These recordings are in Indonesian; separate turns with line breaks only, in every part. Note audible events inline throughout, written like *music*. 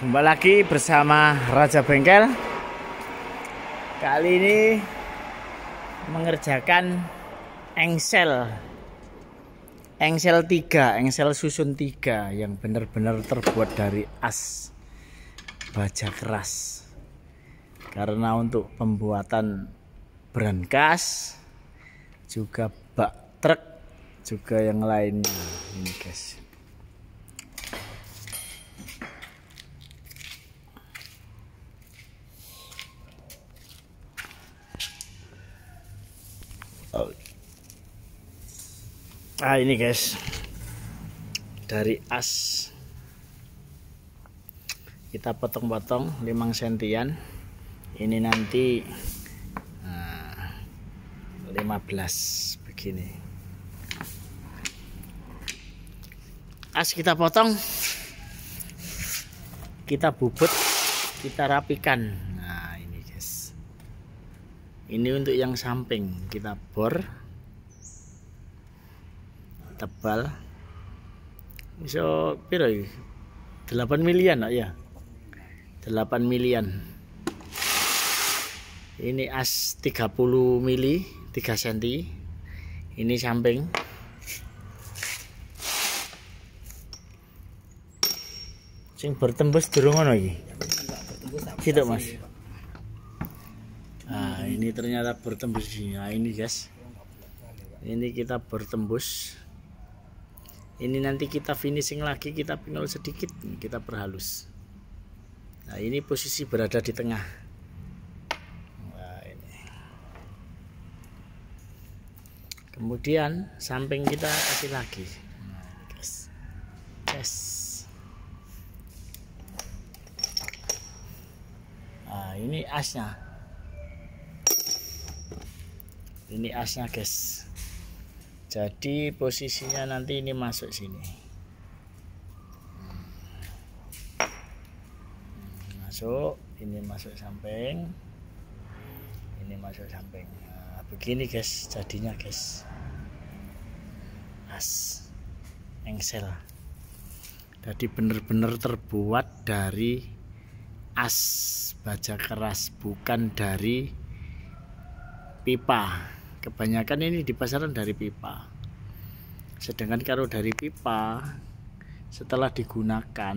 Jumpa lagi bersama Raja Bengkel Kali ini mengerjakan engsel Engsel 3, engsel susun 3 Yang benar-benar terbuat dari as baja keras Karena untuk pembuatan Berangkas Juga bak truk Juga yang lainnya Ini guys ah ini guys dari as kita potong-potong limang sentian ini nanti nah, 15 begini as kita potong kita bubut kita rapikan nah ini guys ini untuk yang samping kita bor tebal iso piro 8 milian nak ya 8 milian ini as 30 mili 3 cm ini samping sing bertembus durung ngono iki gitu mas nah ini ternyata bertembus nah ini guys ini kita bertembus ini nanti kita finishing lagi kita pinol sedikit kita perhalus nah ini posisi berada di tengah nah, ini. kemudian samping kita kasih lagi Yes. yes nah ini asnya ini asnya guys jadi posisinya nanti ini masuk sini masuk ini masuk samping ini masuk samping nah, begini guys jadinya guys as engsel jadi benar-benar terbuat dari as baja keras bukan dari pipa kebanyakan ini di pasaran dari pipa sedangkan kalau dari pipa setelah digunakan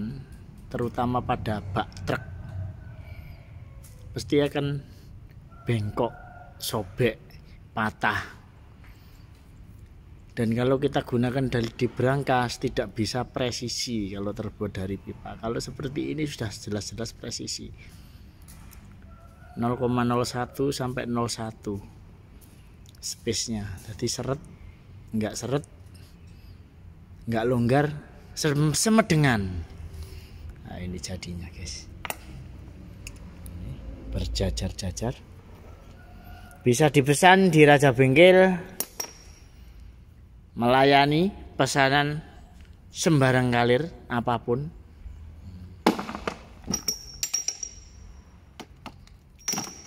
terutama pada bak truk pasti akan bengkok sobek patah dan kalau kita gunakan dari di berangkas tidak bisa presisi kalau terbuat dari pipa kalau seperti ini sudah jelas-jelas presisi 0,01 sampai 01 space-nya jadi seret nggak seret nggak longgar semedengan nah, ini jadinya guys berjajar-jajar bisa dipesan di Raja Bengkel melayani pesanan sembarang kalir apapun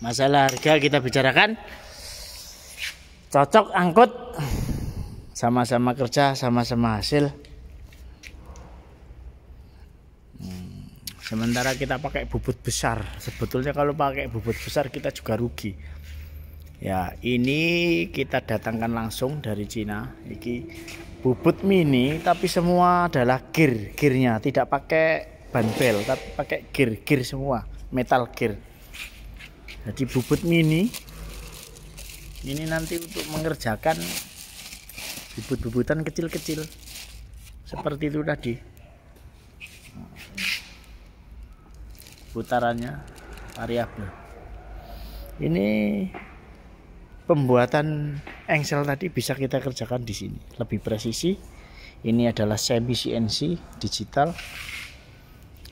masalah harga kita bicarakan cocok angkut sama-sama kerja sama-sama hasil hmm, sementara kita pakai bubut besar sebetulnya kalau pakai bubut besar kita juga rugi ya ini kita datangkan langsung dari Cina ini bubut mini tapi semua adalah gear gearnya tidak pakai ban bel tapi pakai gear gear semua metal gear jadi bubut mini ini nanti untuk mengerjakan bubut-bubutan kecil-kecil seperti itu tadi putarannya variabel ini pembuatan engsel tadi bisa kita kerjakan di sini lebih presisi ini adalah semi CNC digital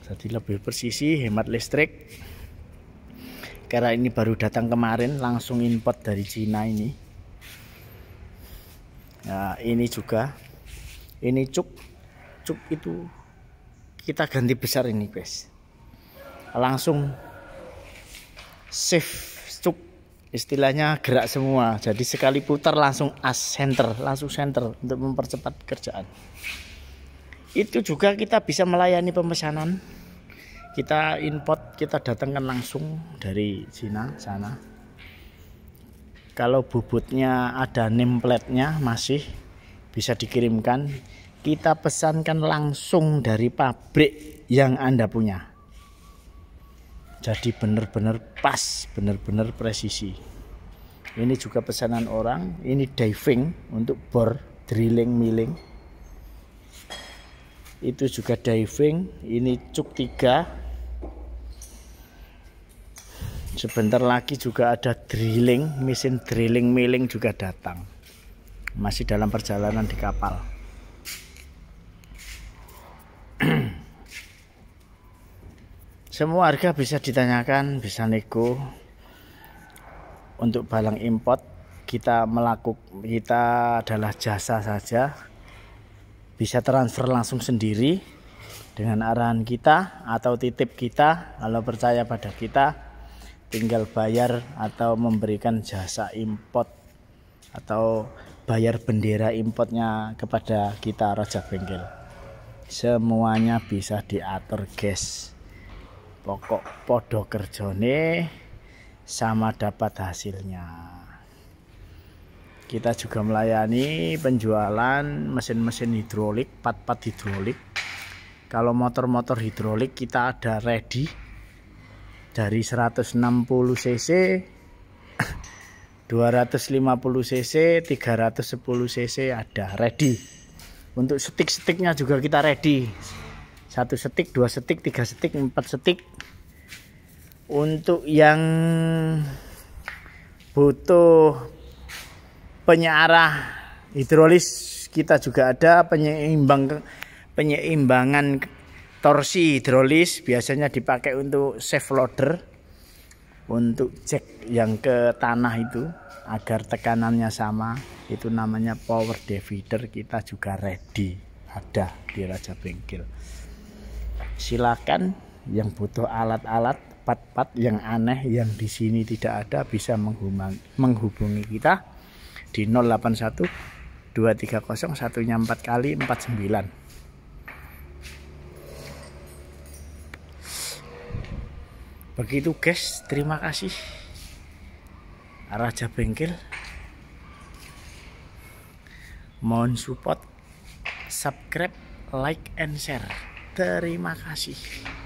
jadi lebih presisi hemat listrik karena ini baru datang kemarin langsung import dari Cina ini nah ini juga ini cuk cuk itu kita ganti besar ini guys langsung shift cuk istilahnya gerak semua jadi sekali putar langsung as center langsung center untuk mempercepat kerjaan itu juga kita bisa melayani pemesanan kita import kita datangkan langsung dari Cina sana kalau bubutnya ada nameplate masih bisa dikirimkan kita pesankan langsung dari pabrik yang Anda punya jadi benar-benar pas benar-benar presisi ini juga pesanan orang ini diving untuk bor drilling milling itu juga diving ini cuk 3 sebentar lagi juga ada drilling mesin drilling milling juga datang masih dalam perjalanan di kapal *clears throat* semua harga bisa ditanyakan bisa nego untuk balang import kita melakukan kita adalah jasa saja bisa transfer langsung sendiri dengan arahan kita atau titip kita kalau percaya pada kita tinggal bayar atau memberikan jasa import atau bayar bendera importnya kepada kita Raja Bengkel semuanya bisa diatur guys pokok podo kerjone sama dapat hasilnya kita juga melayani penjualan mesin-mesin hidrolik, pat-pat hidrolik. Kalau motor-motor hidrolik kita ada ready dari 160 cc 250 cc 310 cc ada ready untuk setik-setiknya juga kita ready satu setik dua setik tiga setik empat setik untuk yang butuh penyarah hidrolis kita juga ada penyeimbang penyeimbangan torsi hidrolis biasanya dipakai untuk safe loader untuk cek yang ke tanah itu agar tekanannya sama itu namanya power divider kita juga ready ada di Raja bengkel silakan yang butuh alat-alat pat-pat yang aneh yang di sini tidak ada bisa menghubungi kita di 081 230 satunya 4 kali 49 begitu guys terima kasih Raja Bengkel mohon support subscribe like and share terima kasih